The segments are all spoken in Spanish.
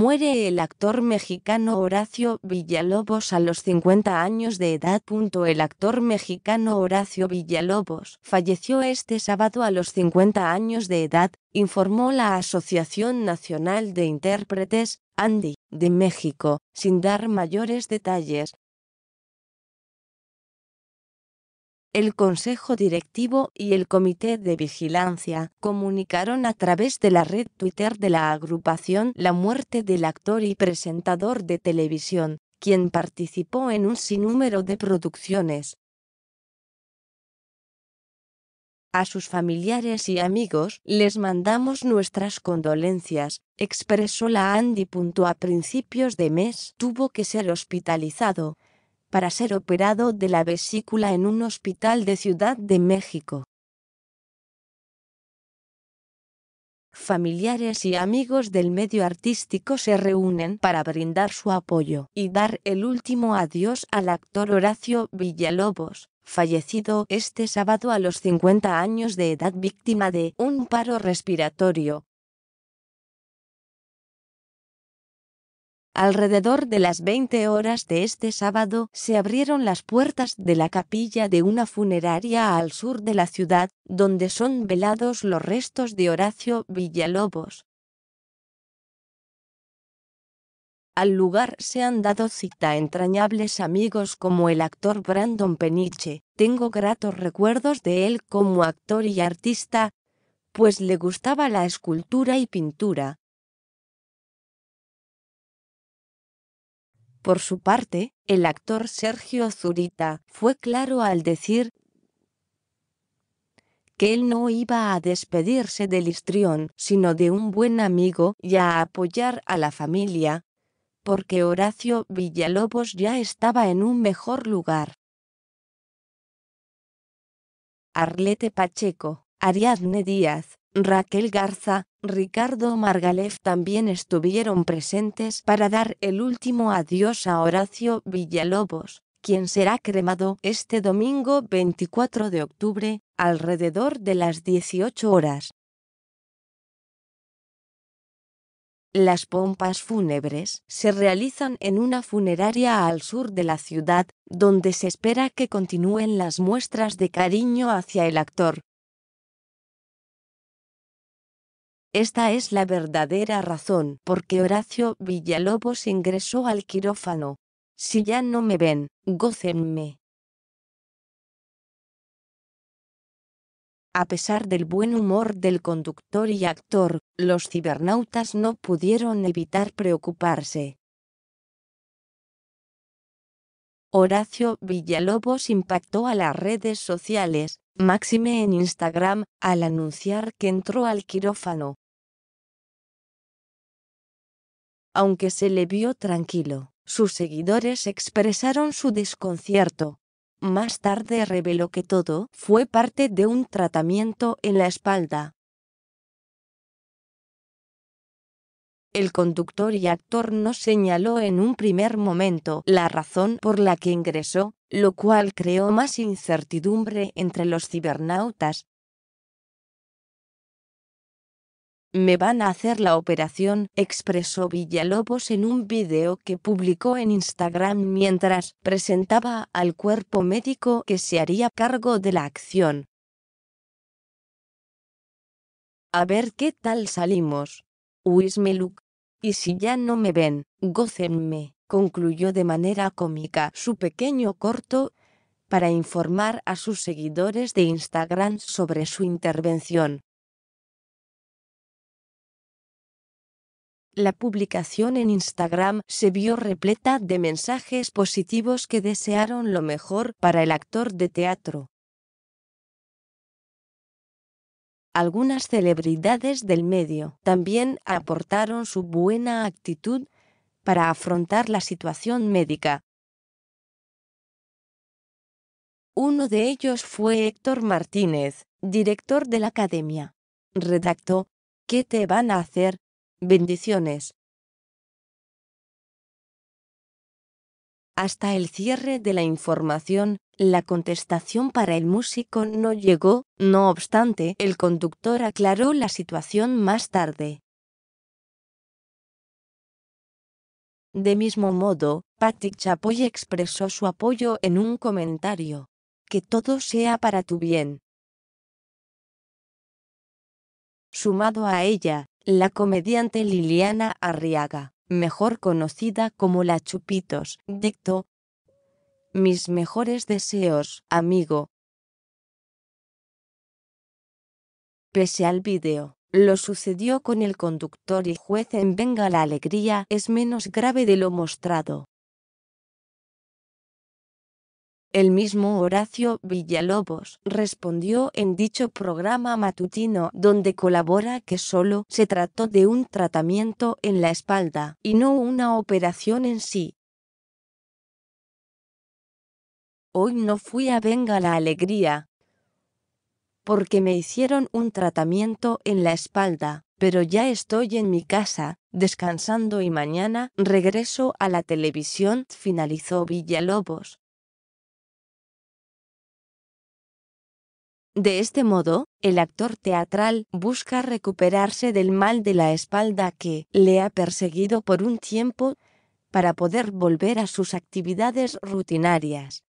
Muere el actor mexicano Horacio Villalobos a los 50 años de edad. El actor mexicano Horacio Villalobos falleció este sábado a los 50 años de edad, informó la Asociación Nacional de Intérpretes, Andy, de México, sin dar mayores detalles. el Consejo Directivo y el Comité de Vigilancia comunicaron a través de la red Twitter de la agrupación la muerte del actor y presentador de televisión, quien participó en un sinnúmero de producciones. A sus familiares y amigos les mandamos nuestras condolencias, expresó la Andy. A principios de mes tuvo que ser hospitalizado, para ser operado de la vesícula en un hospital de Ciudad de México. Familiares y amigos del medio artístico se reúnen para brindar su apoyo y dar el último adiós al actor Horacio Villalobos, fallecido este sábado a los 50 años de edad víctima de un paro respiratorio, Alrededor de las 20 horas de este sábado se abrieron las puertas de la capilla de una funeraria al sur de la ciudad, donde son velados los restos de Horacio Villalobos. Al lugar se han dado cita entrañables amigos como el actor Brandon Peniche. Tengo gratos recuerdos de él como actor y artista, pues le gustaba la escultura y pintura, Por su parte, el actor Sergio Zurita fue claro al decir que él no iba a despedirse del histrión, sino de un buen amigo y a apoyar a la familia, porque Horacio Villalobos ya estaba en un mejor lugar. Arlete Pacheco, Ariadne Díaz, Raquel Garza, Ricardo Margalef también estuvieron presentes para dar el último adiós a Horacio Villalobos, quien será cremado este domingo 24 de octubre, alrededor de las 18 horas. Las pompas fúnebres se realizan en una funeraria al sur de la ciudad, donde se espera que continúen las muestras de cariño hacia el actor, Esta es la verdadera razón por que Horacio Villalobos ingresó al quirófano. Si ya no me ven, gócenme. A pesar del buen humor del conductor y actor, los cibernautas no pudieron evitar preocuparse. Horacio Villalobos impactó a las redes sociales, máxime en Instagram, al anunciar que entró al quirófano. Aunque se le vio tranquilo, sus seguidores expresaron su desconcierto. Más tarde reveló que todo fue parte de un tratamiento en la espalda. El conductor y actor no señaló en un primer momento la razón por la que ingresó, lo cual creó más incertidumbre entre los cibernautas, Me van a hacer la operación, expresó Villalobos en un video que publicó en Instagram mientras presentaba al cuerpo médico que se haría cargo de la acción. A ver qué tal salimos. Wismeluk. Y si ya no me ven, gócenme, concluyó de manera cómica su pequeño corto para informar a sus seguidores de Instagram sobre su intervención. La publicación en Instagram se vio repleta de mensajes positivos que desearon lo mejor para el actor de teatro. Algunas celebridades del medio también aportaron su buena actitud para afrontar la situación médica. Uno de ellos fue Héctor Martínez, director de la academia. Redactó, ¿Qué te van a hacer? Bendiciones. Hasta el cierre de la información, la contestación para el músico no llegó, no obstante, el conductor aclaró la situación más tarde. De mismo modo, Patrick Chapoy expresó su apoyo en un comentario. Que todo sea para tu bien. Sumado a ella, la comediante Liliana Arriaga, mejor conocida como La Chupitos, dictó Mis mejores deseos, amigo. Pese al vídeo, lo sucedió con el conductor y juez en Venga la Alegría es menos grave de lo mostrado. El mismo Horacio Villalobos respondió en dicho programa matutino donde colabora que solo se trató de un tratamiento en la espalda y no una operación en sí. Hoy no fui a Venga la Alegría porque me hicieron un tratamiento en la espalda, pero ya estoy en mi casa, descansando y mañana regreso a la televisión, finalizó Villalobos. De este modo, el actor teatral busca recuperarse del mal de la espalda que le ha perseguido por un tiempo para poder volver a sus actividades rutinarias.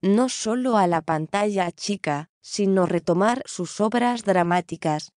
No solo a la pantalla chica, sino retomar sus obras dramáticas,